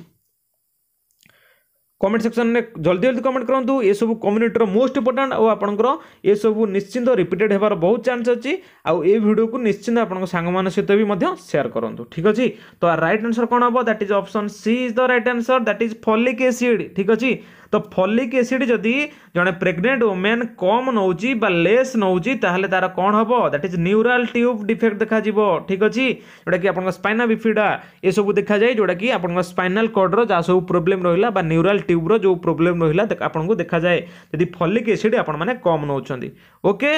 कमेंट सेक्शन में जल्दी जल्दी कमेंट करूँ ये सब कम्युनिटर मोस्ट इंपोर्टाट और आपंकर ये सब निश्चिंत रिपीटेड होवार बहुत चान्स अच्छी आउ ये भिडियो को निश्चिंत आपंग सहित भी सेयार करूँ ठीक अच्छे तो रईट आनसर कौन हम that is option C is the right answer that is folic acid ठीक अच्छे तो फलिक एसीड जदि जड़े प्रेगनेंट वोमेन कम नौ लेस नौ तार कौन हम that is neural tube defect देखा ठीक अच्छे जोटा कि आपको स्पाइनाल बिफिडा ये सब देखा जाए जोटा कि आप स्पाइनाल कर्ड्र जहाँ सब प्रोब्लेम रहा न्यूराल ट्यूब ଟ୍ୟୁବ୍ର ଯେଉଁ ପ୍ରୋବ୍ଲେମ୍ ରହିଲା ଆପଣଙ୍କୁ ଦେଖାଯାଏ ଯଦି ଫଲିକ୍ ଏସିଡ଼୍ ଆପଣମାନେ କମ୍ ନେଉଛନ୍ତି ଓକେ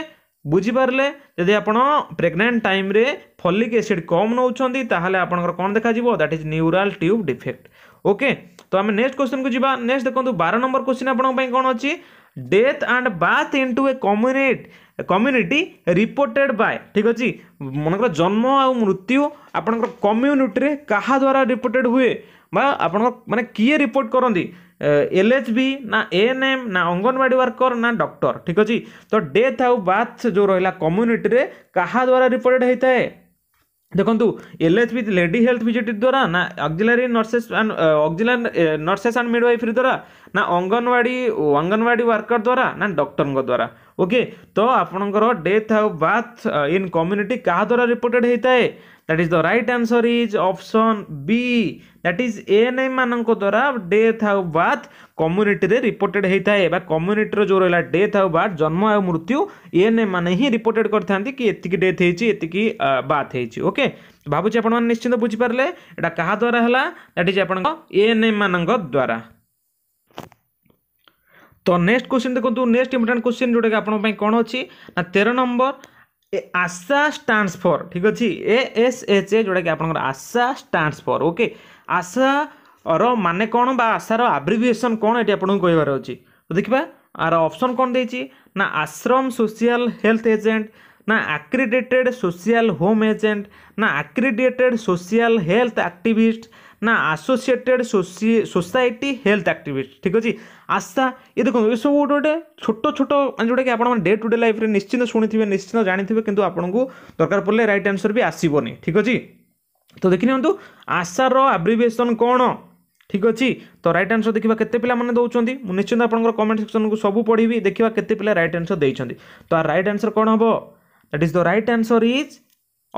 ବୁଝିପାରିଲେ ଯଦି ଆପଣ ପ୍ରେଗନେଣ୍ଟ ଟାଇମ୍ରେ ଫଲିକ୍ ଏସିଡ଼୍ କମ୍ ନେଉଛନ୍ତି ତାହେଲେ ଆପଣଙ୍କର କ'ଣ ଦେଖାଯିବ that is neural tube defect okay ତ ଆମେ ନେକ୍ସଟ କ୍ୱେଶ୍ଚନ୍କୁ ଯିବା ନେକ୍ସଟ ଦେଖନ୍ତୁ ବାର ନମ୍ବର କ୍ୱେଶ୍ଚିନ୍ ଆପଣଙ୍କ ପାଇଁ କ'ଣ ଅଛି death and birth into a community community reported by ଠିକ୍ ଅଛି ମନେକର ଜନ୍ମ ଆଉ ମୃତ୍ୟୁ ଆପଣଙ୍କର କମ୍ୟୁନିଟିରେ କାହା ଦ୍ୱାରା ରିପୋର୍ଟେଡ୍ ହୁଏ বা ଆପଣଙ୍କ ମାନେ କିଏ ରିପୋର୍ଟ କରନ୍ତି ଏଲ୍ ଏଚ୍ ବି ନା ଏ ଏନ୍ ଏମ୍ ନା ଅଙ୍ଗନବାଡ଼ି ୱାର୍କର ନା ଡକ୍ଟର ଠିକ୍ ଅଛି ତ ଡେଥ୍ ଆଉ ବାଥ୍ ଯେଉଁ ରହିଲା କମ୍ୟୁନିଟିରେ କାହା ଦ୍ୱାରା ରିପୋର୍ଟେଡ଼ ହେଇଥାଏ ଦେଖନ୍ତୁ L H V lady health visit ଦ୍ୱାରା ନା auxiliary nurses and auxiliary nurses and midwifery ଦ୍ୱାରା ନା ଅଙ୍ଗନବାଡ଼ି ଅଙ୍ଗନବାଡ଼ି ୱାର୍କର ଦ୍ୱାରା ନା ଡକ୍ଟରଙ୍କ ଦ୍ୱାରା ଓକେ ତ ଆପଣଙ୍କର ଡେଥ୍ ଆଉ ବାଥ୍ ଇନ୍ କମ୍ୟୁନିଟି କାହା ଦ୍ୱାରା ରିପୋର୍ଟେଡ଼ ହେଇଥାଏ that is the right answer is option B that is ANI ମାନଙ୍କ ଦ୍ୱାରା ଡେଥ୍ ଆଉ ବାର୍ଥ କମ୍ୟୁନିଟିରେ ରିପୋର୍ଟେଡ଼ ହେଇଥାଏ ବା କମ୍ୟୁନିଟିର ଯେଉଁ ରହିଲା ଡେଥ୍ ଆଉ ବାର୍ଥ ଜନ୍ମ ଆଉ ମୃତ୍ୟୁ ଏଏନ୍ଆଇ ମାନେ ହିଁ ରିପୋର୍ଟେଡ଼ କରିଥାନ୍ତି କି ଏତିକି ଡେଥ୍ ହେଇଛି ଏତିକି ବାର୍ଥ ହେଇଛି ଓକେ ଭାବୁଛି ଆପଣମାନେ ନିଶ୍ଚିନ୍ତ ବୁଝିପାରିଲେ ଏଇଟା କାହା ଦ୍ୱାରା ହେଲା ଦ୍ୟାଟ୍ ଇଜ୍ ଆପଣଙ୍କ ଏଏନ୍ଆଇ ମାନଙ୍କ ଦ୍ୱାରା ତ ନେକ୍ସଟ କୋଶ୍ଚିନ୍ ଦେଖନ୍ତୁ ନେକ୍ସଟ ଇମ୍ପୋର୍ଟାଣ୍ଟ କୋଶ୍ଚିନ୍ ଯେଉଁଟାକି ଆପଣଙ୍କ ପାଇଁ କ'ଣ ଅଛି ନା ତେର ନମ୍ବର ଆଶା ଷ୍ଟାଣ୍ଡସ୍ ଫର୍ ଠିକ୍ ଅଛି ଏ ଏସ୍ ଏଚ୍ ଏ ଯେଉଁଟାକି ଆପଣଙ୍କର ଆଶା ଷ୍ଟାଣ୍ଡସ୍ ଫର୍ ଓକେ ଆଶାର ମାନେ କ'ଣ ବା ଆଶାର ଆବ୍ରିଭିଏସନ୍ କ'ଣ ଏଠି ଆପଣଙ୍କୁ କହିବାର ଅଛି ତ ଦେଖିବା ଆର ଅପସନ୍ କ'ଣ ଦେଇଛି ନା ଆଶ୍ରମ ସୋସିଆଲ୍ ହେଲ୍ଥ ଏଜେଣ୍ଟ ନା ଆକ୍ରିଡେଟେଡ୍ ସୋସିଆଲ୍ ହୋମ୍ ଏଜେଣ୍ଟ ନା ଆକ୍ରିଡେଟେଡ୍ ସୋସିଆଲ୍ ହେଲ୍ଥ ଆକ୍ଟିଭିଷ୍ଟ ନା ଆସୋସିଏଟେଡ୍ ସୋସାଇଟି ହେଲ୍ଥ ଆକ୍ଟିଭିଷ୍ଟ ଠିକ୍ ଅଛି আশা ইয়ে দেখুন এসব ଗୋଟେ ଗୋଟେ ଛୋଟ ଛୋଟ ମାନେ ଯେଉଁଟାକି ଆପଣମାନେ ଡେ ଟୁ ଡେ ଲାଇଫ୍ରେ ନିଶ୍ଚିନ୍ତ ଶୁଣିଥିବେ ନିଶ୍ଚିନ୍ତ ଜାଣିଥିବେ କିନ୍ତୁ ଆପଣଙ୍କୁ ଦରକାର ପଡ଼ିଲେ ରାଇଟ୍ ଆନ୍ସର୍ ବି ଆସିବନି ଠିକ୍ ଅଛି ତ ଦେଖିନିଅନ୍ତୁ ଆଶାର ଆବ୍ରିଭିଏସନ୍ କ'ଣ ଠିକ୍ ଅଛି ତ ରାଇଟ୍ ଆନ୍ସର୍ ଦେଖିବା କେତେ ପିଲାମାନେ ଦେଉଛନ୍ତି ମୁଁ ନିଶ୍ଚିନ୍ତ ଆପଣଙ୍କର କମେଣ୍ଟ ସେକ୍ସନ୍କୁ ସବୁ ପଢ଼ିବି ଦେଖିବା କେତେ ପିଲା ରାଇଟ୍ ଆନ୍ସର୍ ଦେଇଛନ୍ତି ତ ରାଇଟ୍ ଆନ୍ସର୍ କ'ଣ ହେବ that is the right answer is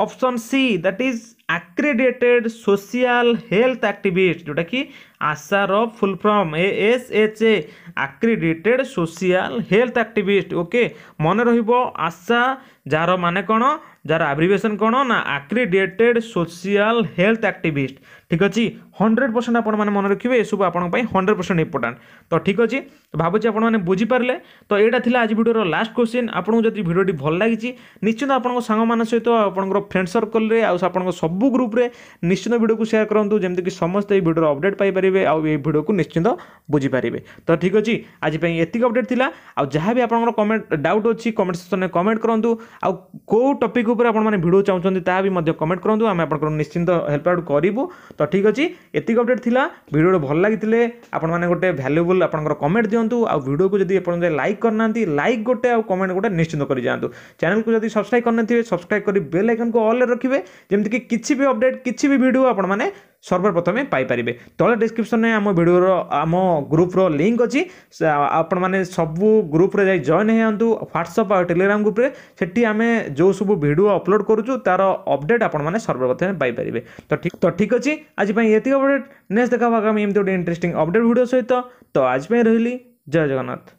option C that is accredited social health activist ଯେଉଁଟାକି ଆଶାର full form A S H A accredited social health activist okay ମନେ ରହିବ ଆଶା ଯାହାର ମାନେ କ'ଣ ଯାହାର ଆବ୍ରିଭେସନ୍ କ'ଣ ନା ଆକ୍ରେଡିଟେଡ଼ ସୋସିଆଲ ହେଲ୍ଥ ଆକ୍ଟିଭିଷ୍ଟ ଠିକ୍ ଅଛି হন্ড্রেড পরসেন্ট আপনার মনে রাখবে এসব আপনার হন্ড্রেড পরসেন্ট ইম্পর্টাট তো ঠিক আছে তো ভাবুছি আপনার বুঝিপারে তো এইটা লা আজ ভিডিওর লাস্ট কোশ্চিন আপনার যদি ভিডিওটি ভাল লাগিছে নিশ্চিত আপনার সাং মান সহ আপনার ফ্রেন্ড সর্কলরে আপনার সবু গ্রুপে নিশ্চিত ভিডিওকে সেয়ার করতু যেমিকি সমস্ত এই ভিডিওর অপডেট পাইপারে এই ভিডিওকে নিশ্চিত বুঝিপারে তো ঠিক আছে আজপাই এতিক অপডেট লা যা বি আপনার কমেন্ট ডাউট অছি কমেন্ট সেকশনে কমেন্ট করতু আউ টপিক উপরে আপনার ভিডিও চাহুন তা বি কমেন্ট করতু আমি আপনার নিশ্চিত হেল্প আউট করবু তো ঠিক আছে ଏତିକି ଅପଡ଼େଟ୍ ଥିଲା ଭିଡ଼ିଓଟି ଭଲ ଲାଗିଥିଲେ ଆପଣମାନେ ଗୋଟେ ଭ୍ୟାଲୁଏବୁଲ୍ ଆପଣଙ୍କର କମେଣ୍ଟ ଦିଅନ୍ତୁ ଆଉ ଭିଡ଼ିଓକୁ ଯଦି ଆପଣ ଲାଇକ୍ କରିନାହାନ୍ତି ଲାଇକ୍ ଗୋଟେ ଆଉ କମେଣ୍ଟ ଗୋଟେ ନିଶ୍ଚିନ୍ତ କରିଯାଆନ୍ତୁ ଚ୍ୟାନେଲକୁ ଯଦି ସବସ୍କ୍ରାଇବ୍ କରିନଥିବେ ସବସ୍କ୍ରାଇବ୍ କରି ବେଲ୍ ଆଇକନ୍କୁ ଅଲ୍ରେ ରଖିବେ ଯେମିତିକି କିଛି ବି ଅପଡ଼େଟ୍ କିଛି ବି ଭିଡ଼ିଓ ଆପଣମାନେ সর্বপ্রথমে পাইপারে তলে ডিসক্রিপশনে আম ভিডিওর আম গ্রুপ্র লিঙ্ক অছি আপনার সবু গ্রুপ্রে যাই জয়েন হইতু হোয়াটসঅপ আর টেলিগ্রাম গ্রুপ্রে সেটি আমি যে সব ভিডিও অপলোড করুছু তার অপডেট আপনার সর্বপ্রথমে পাইপারে তো ঠিক তো ঠিক আছে আজ এত অপডেট নেক্সট দেখা আগামী এমতি গোটে ইন্টারেস্টিং অপডেট ভিডিও সহ তো আজ রহলি জয় জগন্নাথ